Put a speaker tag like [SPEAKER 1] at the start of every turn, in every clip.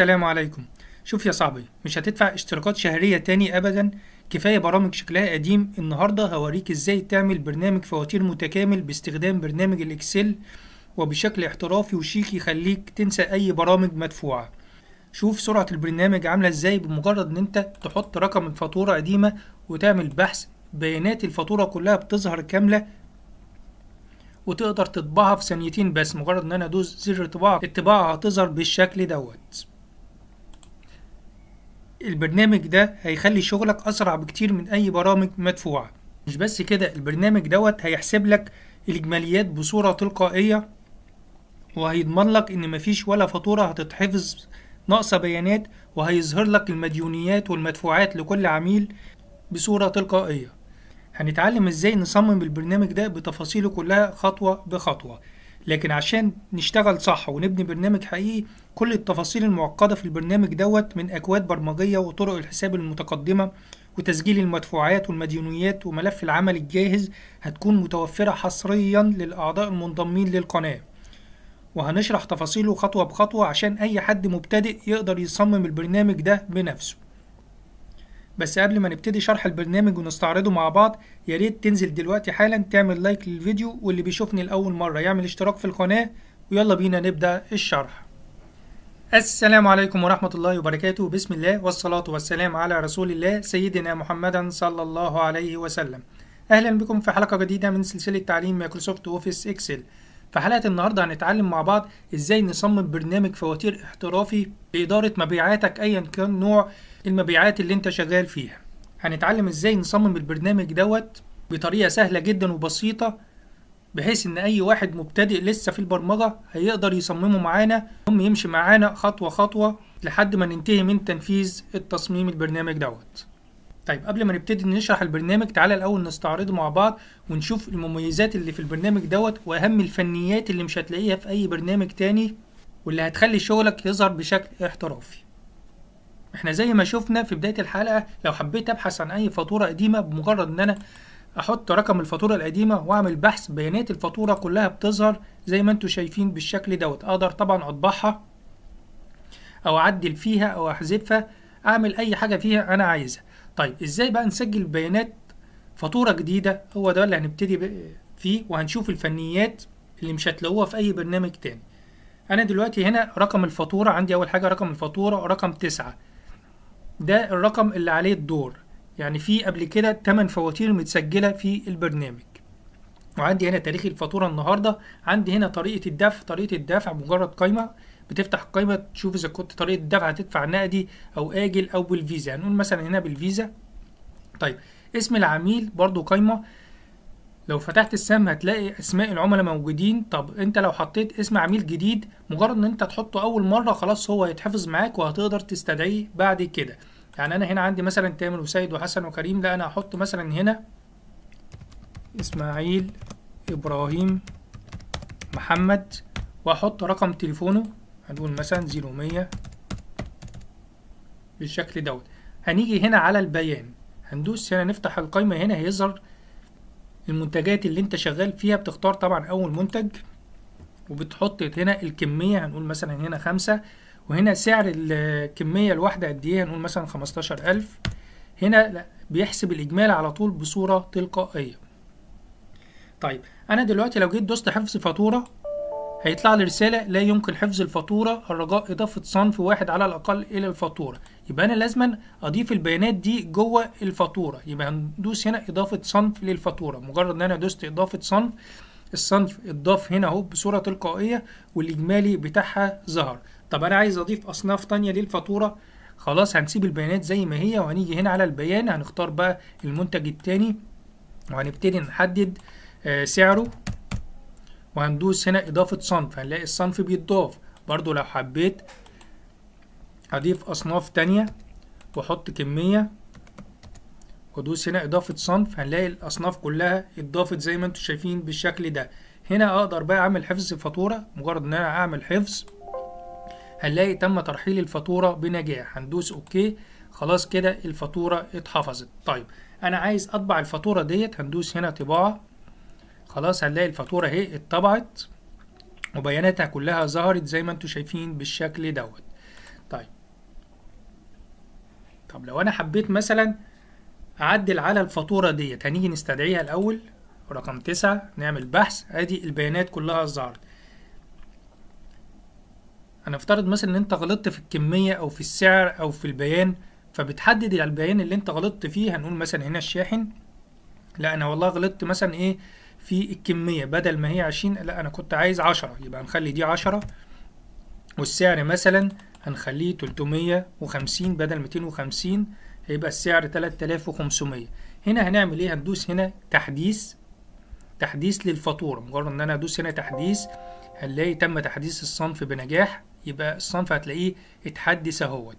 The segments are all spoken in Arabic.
[SPEAKER 1] السلام عليكم شوف يا صاحبي مش هتدفع اشتراكات شهرية تاني ابدا كفاية برامج شكلها قديم النهاردة هوريك ازاي تعمل برنامج فواتير متكامل باستخدام برنامج الاكسل وبشكل احترافي وشيك يخليك تنسى اي برامج مدفوعة شوف سرعة البرنامج عاملة ازاي بمجرد ان انت تحط رقم الفاتورة قديمة وتعمل بحث بيانات الفاتورة كلها بتظهر كاملة وتقدر تطبعها في ثانيتين بس مجرد ان انا ادوس زر طباعة الطباعة هتظهر بالشكل دوت البرنامج ده هيخلي شغلك اسرع بكتير من اي برامج مدفوعه مش بس كده البرنامج دوت هيحسب لك الاجماليات بصوره تلقائيه وهيضمن لك ان مفيش ولا فاتوره هتتحفظ ناقصه بيانات وهيظهر لك المديونيات والمدفوعات لكل عميل بصوره تلقائيه هنتعلم ازاي نصمم البرنامج ده بتفاصيله كلها خطوه بخطوه لكن عشان نشتغل صح ونبني برنامج حقيقي كل التفاصيل المعقدة في البرنامج دوت من أكواد برمجية وطرق الحساب المتقدمة وتسجيل المدفوعات والمديونيات وملف العمل الجاهز هتكون متوفرة حصريا للأعضاء المنضمين للقناة وهنشرح تفاصيله خطوة بخطوة عشان أي حد مبتدئ يقدر يصمم البرنامج ده بنفسه بس قبل ما نبتدي شرح البرنامج ونستعرضه مع بعض يا ريت تنزل دلوقتي حالا تعمل لايك للفيديو واللي بيشوفني لأول مرة يعمل اشتراك في القناة ويلا بينا نبدأ الشرح السلام عليكم ورحمة الله وبركاته بسم الله والصلاة والسلام على رسول الله سيدنا محمدا صلى الله عليه وسلم أهلا بكم في حلقة جديدة من سلسلة تعليم مايكروسوفت أوفيس إكسل في حلقة النهاردة هنتعلم مع بعض إزاي نصمم برنامج فواتير احترافي لإدارة مبيعاتك أيا كان نوع المبيعات اللي انت شغال فيها هنتعلم ازاي نصمم البرنامج دوت بطريقة سهلة جدا وبسيطة بحيث ان اي واحد مبتدئ لسه في البرمجة هيقدر يصممه معانا هم يمشي معانا خطوة خطوة لحد ما ننتهي من تنفيذ التصميم البرنامج دوت طيب قبل ما نبتدي نشرح البرنامج تعالى الاول نستعرضه مع بعض ونشوف المميزات اللي في البرنامج دوت واهم الفنيات اللي مش هتلاقيها في اي برنامج تاني واللي هتخلي شغلك يظهر بشكل احترافي احنا زي ما شفنا في بداية الحلقة لو حبيت ابحث عن اي فاتورة قديمة بمجرد ان انا احط رقم الفاتورة القديمة واعمل بحث بيانات الفاتورة كلها بتظهر زي ما انتم شايفين بالشكل دوت اقدر طبعا اطبعها او اعدل فيها او احذفها اعمل اي حاجة فيها انا عايزها طيب ازاي بقى نسجل بيانات فاتورة جديدة هو ده اللي هنبتدي فيه وهنشوف الفنيات اللي مش هتلاقوها في اي برنامج تاني انا دلوقتي هنا رقم الفاتورة عندي اول حاجة رقم الفاتورة رقم تسعة ده الرقم اللي عليه الدور يعني في قبل كده 8 فواتير متسجلة في البرنامج وعندي هنا تاريخ الفاتورة النهاردة عندي هنا طريقة الدفع طريقة الدفع مجرد قائمة بتفتح القائمة تشوف إذا كنت طريقة الدفع هتدفع نقدي أو آجل أو بالفيزا هنقول مثلا هنا بالفيزا طيب اسم العميل برضو قائمة لو فتحت السهم هتلاقي اسماء العملاء موجودين طب انت لو حطيت اسم عميل جديد مجرد ان انت تحطه اول مره خلاص هو هيتحفظ معاك وهتقدر تستدعيه بعد كده يعني انا هنا عندي مثلا تامر وسيد وحسن وكريم لا انا هحط مثلا هنا اسماعيل ابراهيم محمد واحط رقم تليفونه هنقول مثلا 0100 بالشكل دوت هنيجي هنا على البيان هندوس هنا نفتح القائمه هنا هيظهر المنتجات اللي انت شغال فيها بتختار طبعا اول منتج وبتحط هنا الكمية هنقول مثلا هنا خمسة وهنا سعر الكمية الواحدة قد ايه هنقول مثلا خمستاشر ألف هنا لا بيحسب الاجمال على طول بصورة تلقائية طيب أنا دلوقتي لو جيت دوست حفظ فاتورة هيطلع لي رسالة لا يمكن حفظ الفاتورة الرجاء إضافة صنف واحد على الأقل إلى الفاتورة يبقى انا لازما اضيف البيانات دي جوه الفاتوره يبقى ندوس هنا اضافه صنف للفاتوره مجرد ان انا دوست اضافه صنف الصنف اتضاف هنا اهو بصوره تلقائيه والاجمالي بتاعها ظهر طب انا عايز اضيف اصناف تانية للفاتوره خلاص هنسيب البيانات زي ما هي وهنيجي هنا على البيان هنختار بقى المنتج التاني وهنبتدي نحدد آه، سعره وهندوس هنا اضافه صنف هنلاقي الصنف بيتضاف برضو لو حبيت هضيف أصناف تانية وأحط كمية وأدوس هنا إضافة صنف هنلاقي الأصناف كلها اتضافت زي ما انتم شايفين بالشكل ده هنا أقدر بقى أعمل حفظ فاتورة مجرد إن أنا أعمل حفظ هنلاقي تم ترحيل الفاتورة بنجاح هندوس أوكي خلاص كده الفاتورة اتحفظت طيب أنا عايز أطبع الفاتورة ديت هندوس هنا طباعة خلاص هنلاقي الفاتورة اهي اتطبعت وبياناتها كلها ظهرت زي ما انتم شايفين بالشكل دوت طب لو انا حبيت مثلا اعدل على الفاتوره ديت هنيجي نستدعيها الاول رقم تسعة نعمل بحث ادي البيانات كلها ظهرت هنفترض مثلا ان انت غلطت في الكميه او في السعر او في البيان فبتحدد البيان اللي انت غلطت فيه هنقول مثلا هنا الشاحن لا انا والله غلطت مثلا ايه في الكميه بدل ما هي عشرين لا انا كنت عايز عشرة يبقى نخلي دي عشرة والسعر مثلا هنخليه 350 بدل 250 هيبقى السعر 3500 هنا هنعمل ايه هندوس هنا تحديث تحديث للفاتوره مجرد ان انا ادوس هنا تحديث هنلاقي تم تحديث الصنف بنجاح يبقى الصنف هتلاقيه اتحدث اهوت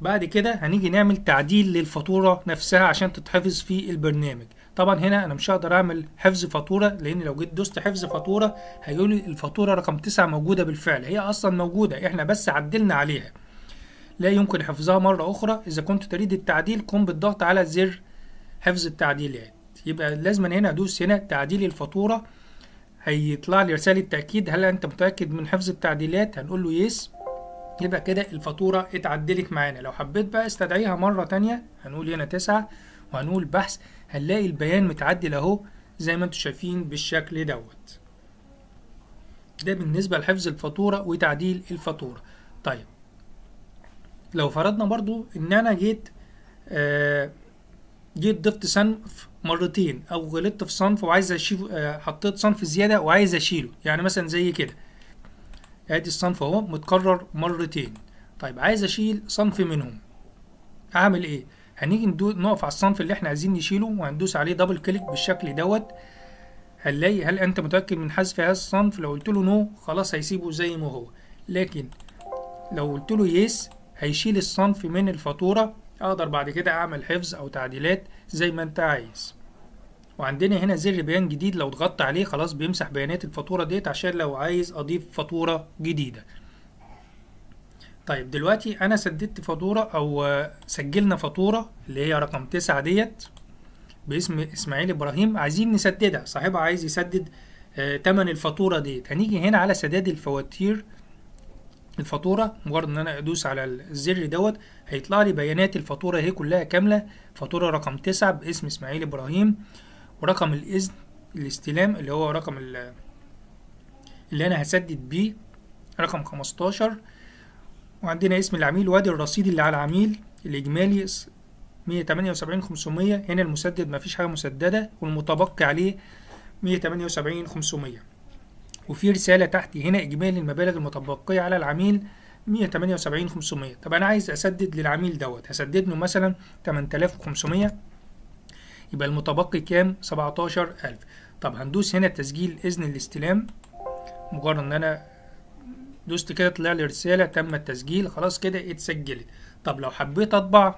[SPEAKER 1] بعد كده هنيجي نعمل تعديل للفاتوره نفسها عشان تتحفظ في البرنامج طبعا هنا انا مش هقدر اعمل حفظ فاتوره لان لو جيت دوست حفظ فاتوره هيقول لي الفاتوره رقم 9 موجوده بالفعل هي اصلا موجوده احنا بس عدلنا عليها لا يمكن حفظها مره اخرى اذا كنت تريد التعديل قم بالضغط على زر حفظ التعديلات يبقى لازما هنا ادوس هنا تعديل الفاتوره هيطلع لي رساله تاكيد هل انت متاكد من حفظ التعديلات هنقول له يس يبقى كده الفاتورة اتعدلت معانا لو حبيت بقى استدعيها مرة تانية هنقول هنا تسعة وهنقول بحث هنلاقي البيان متعدل اهو زي ما انتم شايفين بالشكل دوت ده بالنسبة لحفظ الفاتورة وتعديل الفاتورة طيب لو فرضنا برضو ان انا جيت آه جيت ضفت صنف مرتين او غلطت في صنف وعايز اشيل آه حطيت صنف زيادة وعايز اشيله يعني مثلا زي كده ادي الصنف اهو متكرر مرتين طيب عايز اشيل صنف منهم اعمل ايه هنيجي نقف على الصنف اللي احنا عايزين نشيله وهندوس عليه دبل كليك بالشكل دوت هنلاقي هل انت متاكد من حذف هذا الصنف لو قلت له نو خلاص هيسيبه زي ما هو لكن لو قلت له يس هيشيل الصنف من الفاتوره اقدر بعد كده اعمل حفظ او تعديلات زي ما انت عايز وعندنا هنا زر بيان جديد لو ضغطت عليه خلاص بيمسح بيانات الفاتوره ديت عشان لو عايز اضيف فاتوره جديده طيب دلوقتي انا سددت فاتوره او سجلنا فاتوره اللي هي رقم تسعة ديت باسم اسماعيل ابراهيم عايزين نسددها صاحبها عايز يسدد آه، تمن الفاتوره ديت هنيجي هنا على سداد الفواتير الفاتوره مجرد ان انا ادوس على الزر دوت هيطلع لي بيانات الفاتوره اهي كلها كامله فاتوره رقم تسعة باسم اسماعيل ابراهيم ورقم الاذن الاستلام اللي هو رقم اللي انا هسدد بيه رقم 15 وعندنا اسم العميل وادي الرصيد اللي على العميل الإجمالي 178500 هنا المسدد مفيش حاجة مسددة والمتبقي عليه 178500 وفي رسالة تحت هنا إجمالي المبالغ المتبقية على العميل 178500 طب أنا عايز أسدد للعميل دوت هسدد له مثلا 8500 يبقى المتبقي كام 17000 طب هندوس هنا تسجيل إذن الاستلام مجرد إن أنا دوست كده طلع لي رسالة تم التسجيل خلاص كده اتسجلت طب لو حبيت اطبع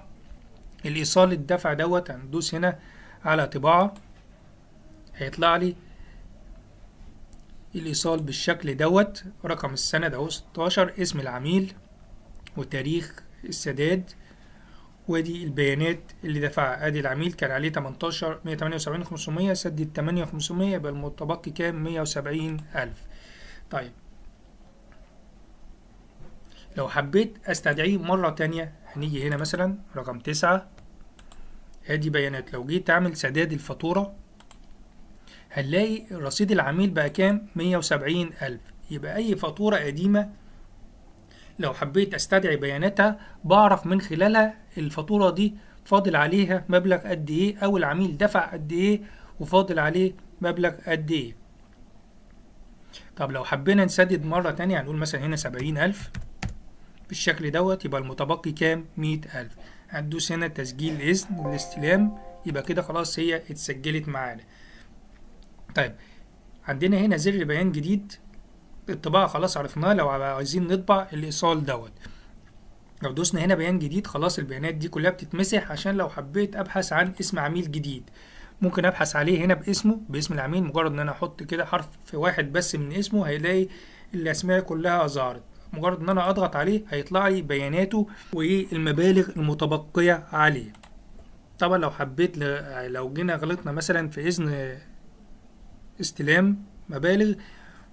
[SPEAKER 1] الايصال الدفع دوت هندوس هنا على طباعة هيطلع لي الايصال بالشكل دوت رقم السند اهو 16 اسم العميل وتاريخ السداد ودي البيانات اللي دفعها ادي العميل كان عليه 18 178 500 سدد 8 500 يبقى المتبقي كام 170 الف طيب لو حبيت استدعيه مرة تانية هنيجي هنا مثلا رقم تسعة ادي بيانات لو جيت اعمل سداد الفاتورة هنلاقي رصيد العميل بقى كام مية وسبعين ألف يبقى أي فاتورة قديمة لو حبيت استدعي بياناتها بعرف من خلالها الفاتورة دي فاضل عليها مبلغ قد ايه او العميل دفع قد ايه وفاضل عليه مبلغ قد ايه طب لو حبينا نسدد مرة تانية هنقول مثلا هنا سبعين ألف بالشكل دوت يبقى المتبقي كام مية ألف هتدوس هنا تسجيل إذن الاستلام يبقى كده خلاص هي اتسجلت معانا طيب عندنا هنا زر بيان جديد الطباعة خلاص عرفناه لو عايزين نطبع الإيصال دوت لو دوسنا هنا بيان جديد خلاص البيانات دي كلها بتتمسح عشان لو حبيت أبحث عن اسم عميل جديد ممكن ابحث عليه هنا باسمه باسم العميل مجرد ان انا احط كده حرف في واحد بس من اسمه هيلاقي الاسماء كلها ظهرت مجرد ان انا اضغط عليه هيطلع لي بياناته والمبالغ المتبقيه عليه طبعا لو حبيت لو جينا غلطنا مثلا في اذن استلام مبالغ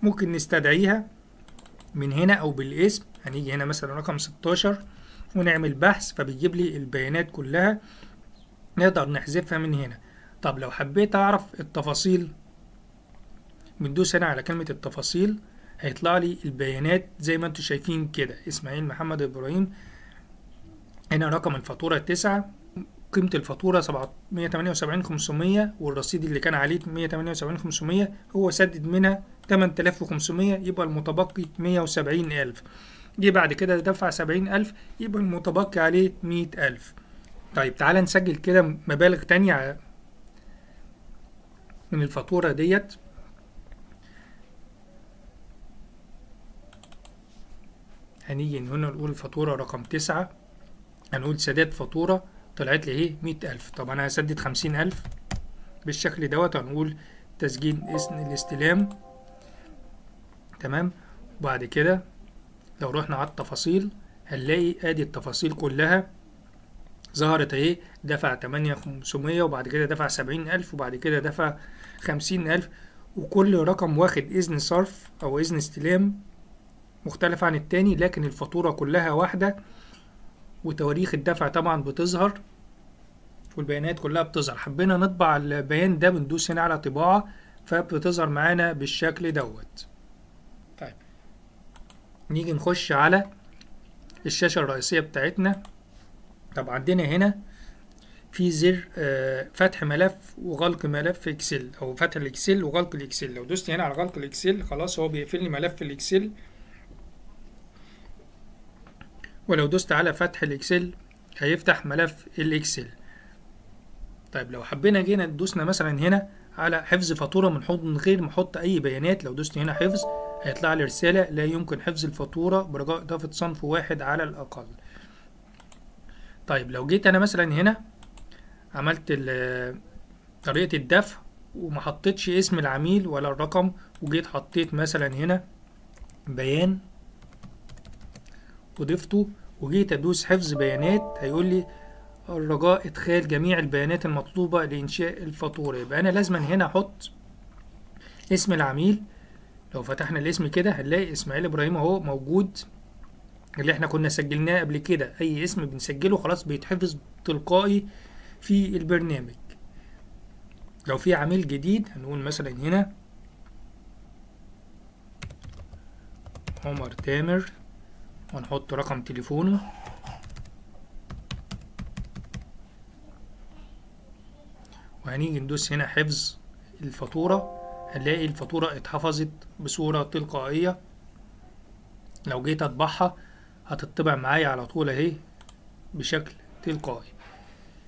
[SPEAKER 1] ممكن نستدعيها من هنا او بالاسم هنيجي هنا مثلا رقم 16 ونعمل بحث فبيجيب لي البيانات كلها نقدر نحذفها من هنا طب لو حبيت اعرف التفاصيل بندوس هنا على كلمة التفاصيل هيطلع لي البيانات زي ما انتم شايفين كده اسماعيل محمد ابراهيم هنا رقم الفاتوره التسعة قيمه الفاتوره وسبعين خمسمية والرصيد اللي كان عليه وسبعين خمسمية هو سدد منها 8500 يبقى المتبقي 170000 جه بعد كده دفع 70000 يبقى المتبقي عليه 100000 طيب تعالى نسجل كده مبالغ تانية من الفاتوره ديت هنيجي هنا نقول الفاتورة رقم تسعة هنقول سداد فاتورة طلعت لي ايه مية ألف طب أنا هسدد خمسين ألف بالشكل دوت هنقول تسجيل اسم الاستلام تمام وبعد كده لو رحنا على التفاصيل هنلاقي ادي التفاصيل كلها ظهرت اهي دفع تمانية خمسمية وبعد كده دفع سبعين ألف وبعد كده دفع خمسين ألف وكل رقم واخد إذن صرف أو إذن استلام مختلف عن التاني لكن الفاتورة كلها واحدة وتواريخ الدفع طبعا بتظهر والبيانات كلها بتظهر حبينا نطبع البيان ده بندوس هنا على طباعة فبتظهر معانا بالشكل دوت طيب نيجي نخش على الشاشة الرئيسية بتاعتنا طب عندنا هنا في زر آه، فتح ملف وغلق ملف اكسل او فتح الاكسل وغلق الاكسل لو دوست هنا على غلق الاكسل خلاص هو بيقفل لي ملف الاكسل ولو دوست على فتح الاكسل هيفتح ملف الاكسل طيب لو حبينا جينا دوسنا مثلا هنا على حفظ فاتوره من حضن غير ما احط اي بيانات لو دوست هنا حفظ هيطلع لي رساله لا يمكن حفظ الفاتوره برجاء اضافه صنف واحد على الاقل طيب لو جيت انا مثلا هنا عملت طريقه الدفع وما حطيتش اسم العميل ولا الرقم وجيت حطيت مثلا هنا بيان وضفته وجيت ادوس حفظ بيانات هيقول لي الرجاء ادخال جميع البيانات المطلوبه لانشاء الفاتوره يبقى انا لازما هنا احط اسم العميل لو فتحنا الاسم كده هنلاقي اسماعيل ابراهيم اهو موجود اللي احنا كنا سجلناه قبل كده اي اسم بنسجله خلاص بيتحفظ تلقائي في البرنامج لو في عميل جديد هنقول مثلا هنا عمر تامر ونحط رقم تليفونه وهنيجي ندوس هنا حفظ الفاتورة هنلاقي الفاتورة اتحفظت بصورة تلقائية لو جيت اطبعها هتطبع معايا على طول اهي بشكل تلقائي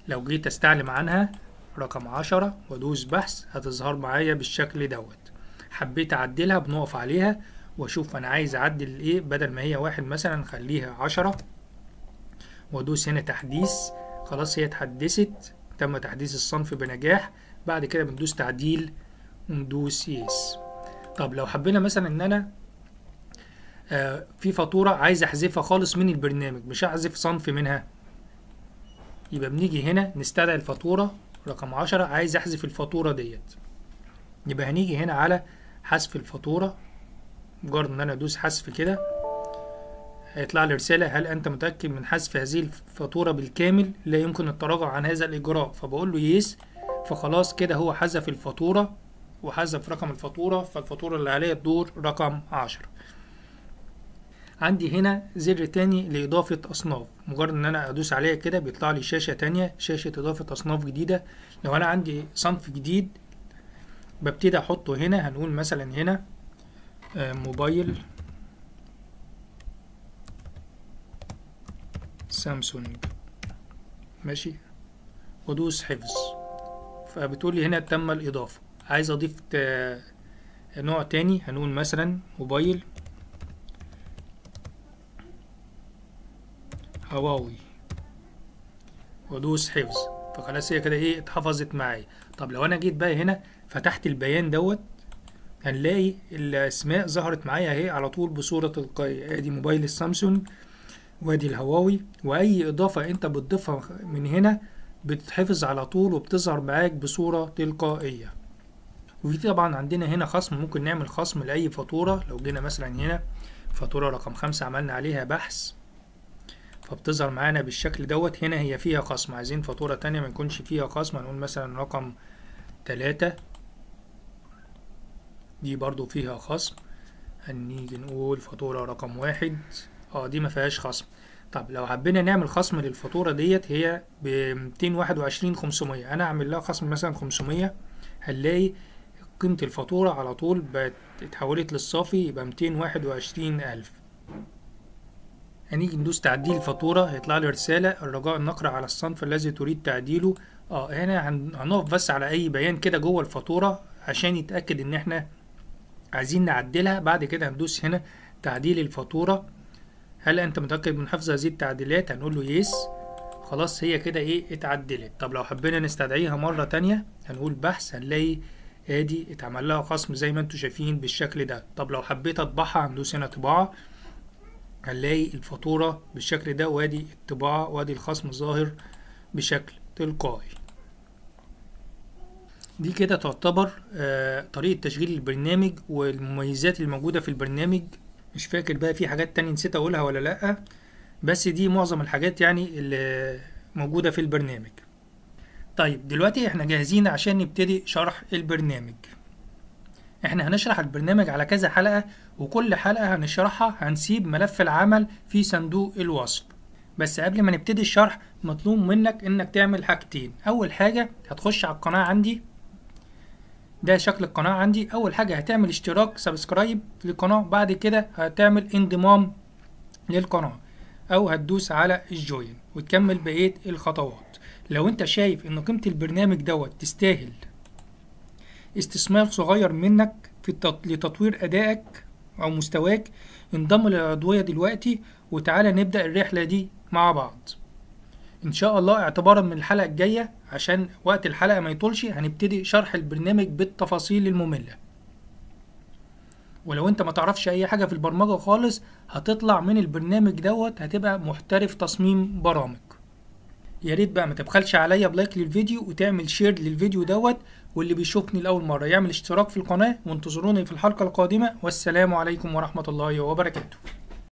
[SPEAKER 1] لو جيت استعلم عنها رقم عشرة وادوس بحث هتظهر معايا بالشكل دوت حبيت اعدلها بنقف عليها واشوف انا عايز اعدل ايه بدل ما هي واحد مثلا خليها عشرة وادوس هنا تحديث خلاص هي اتحدثت تم تحديث الصنف بنجاح بعد كده بندوس تعديل وندوس يس طب لو حبينا مثلا ان انا آه في فاتوره عايز احذفها خالص من البرنامج مش هحذف صنف منها يبقى بنيجي هنا نستدعي الفاتوره رقم 10 عايز احذف الفاتوره ديت يبقى هنيجي هنا على حذف الفاتوره مجرد ان انا ادوس حذف كده هيطلع لي رساله هل انت متاكد من حذف هذه الفاتوره بالكامل لا يمكن التراجع عن هذا الاجراء فبقول له يس فخلاص كده هو حذف الفاتوره وحذف رقم الفاتوره فالفاتوره اللي عليها الدور رقم عشر عندي هنا زر تاني لإضافة أصناف مجرد إن أنا أدوس عليها كده بيطلع لي شاشة تانية شاشة إضافة أصناف جديدة لو أنا عندي صنف جديد ببتدي أحطه هنا هنقول مثلا هنا موبايل سامسونج ماشي وادوس حفظ فبتقول لي هنا تم الاضافه عايز اضيف نوع تاني هنقول مثلا موبايل هواوي وادوس حفظ فخلاص هي كده ايه اتحفظت معايا طب لو انا جيت بقى هنا فتحت البيان دوت هنلاقي الاسماء ظهرت معايا اهي على طول بصوره تلقائيه ادي موبايل السامسونج وادي الهواوي واي اضافه انت بتضيفها من هنا بتتحفظ على طول وبتظهر معاك بصوره تلقائيه وفي طبعا عندنا هنا خصم ممكن نعمل خصم لاي فاتوره لو جينا مثلا هنا فاتوره رقم خمسة عملنا عليها بحث فبتظهر معانا بالشكل دوت هنا هي فيها خصم عايزين فاتوره تانية ما يكونش فيها خصم هنقول مثلا رقم تلاتة دي برضو فيها خصم هنيجي نقول فاتورة رقم واحد اه دي ما فيهاش خصم طب لو حبينا نعمل خصم للفاتورة ديت هي ب 221 500 انا اعمل لها خصم مثلا 500 هنلاقي قيمة الفاتورة على طول بقت اتحولت للصافي يبقى 221 ألف هنيجي ندوس تعديل فاتورة هيطلع لي رسالة الرجاء النقر على الصنف الذي تريد تعديله اه هنا هنقف بس على اي بيان كده جوه الفاتورة عشان يتأكد ان احنا عايزين نعدلها بعد كده هندوس هنا تعديل الفاتورة هل أنت متأكد من حفظ هذه التعديلات هنقول له يس خلاص هي كده إيه اتعدلت طب لو حبينا نستدعيها مرة تانية هنقول بحث هنلاقي ادي اتعمل لها خصم زي ما انتم شايفين بالشكل ده طب لو حبيت اطبعها هندوس هنا طباعه هنلاقي الفاتورة بالشكل ده وادي الطباعة وادي الخصم ظاهر بشكل تلقائي دي كده تعتبر آه، طريقة تشغيل البرنامج والمميزات اللي موجودة في البرنامج مش فاكر بقى في حاجات تانية نسيت أقولها ولا لأ بس دي معظم الحاجات يعني اللي موجودة في البرنامج طيب دلوقتي احنا جاهزين عشان نبتدي شرح البرنامج احنا هنشرح البرنامج على كذا حلقة وكل حلقة هنشرحها هنسيب ملف العمل في صندوق الوصف بس قبل ما نبتدي الشرح مطلوب منك انك تعمل حاجتين اول حاجة هتخش على القناة عندي ده شكل القناة عندي أول حاجة هتعمل اشتراك سبسكرايب للقناة بعد كده هتعمل انضمام للقناة أو هتدوس على الجوين وتكمل بقية الخطوات لو أنت شايف إن قيمة البرنامج دوت تستاهل استثمار صغير منك في التط... لتطوير أدائك أو مستواك انضم للعضوية دلوقتي وتعالى نبدأ الرحلة دي مع بعض ان شاء الله اعتبارا من الحلقه الجايه عشان وقت الحلقه ما يطولش هنبتدي شرح البرنامج بالتفاصيل الممله ولو انت ما تعرفش اي حاجه في البرمجه خالص هتطلع من البرنامج دوت هتبقى محترف تصميم برامج يا ريت بقى ما تبخلش عليا بلايك للفيديو وتعمل شير للفيديو دوت واللي بيشوفني لاول مره يعمل اشتراك في القناه وانتظروني في الحلقه القادمه والسلام عليكم ورحمه الله وبركاته